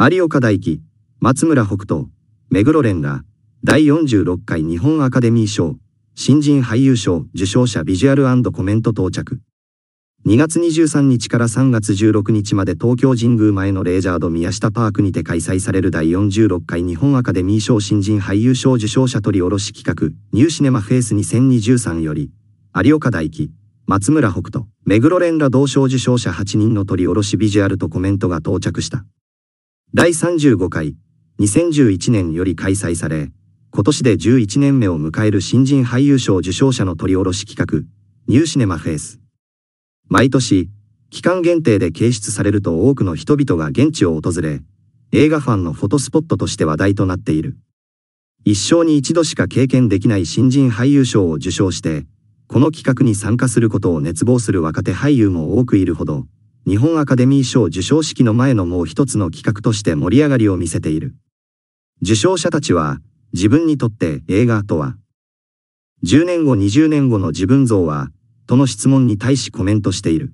有岡大輝、松村北斗、目黒蓮ら、第46回日本アカデミー賞、新人俳優賞受賞者ビジュアルコメント到着。2月23日から3月16日まで東京神宮前のレジャード宮下パークにて開催される第46回日本アカデミー賞新人俳優賞受賞者取り下ろし企画ニューシネマフェイス2023より有岡大輝、松村北斗、目黒蓮ら同賞受賞者8人の取り下ろしビジュアルとコメントが到着した。第35回2011年より開催され、今年で11年目を迎える新人俳優賞受賞者の取り下ろし企画、ニューシネマフェイス。毎年、期間限定で掲出されると多くの人々が現地を訪れ、映画ファンのフォトスポットとして話題となっている。一生に一度しか経験できない新人俳優賞を受賞して、この企画に参加することを熱望する若手俳優も多くいるほど、日本アカデミー賞受賞式の前のもう一つの企画として盛り上がりを見せている。受賞者たちは、自分にとって映画とは、10年後20年後の自分像は、との質問に対しコメントしている。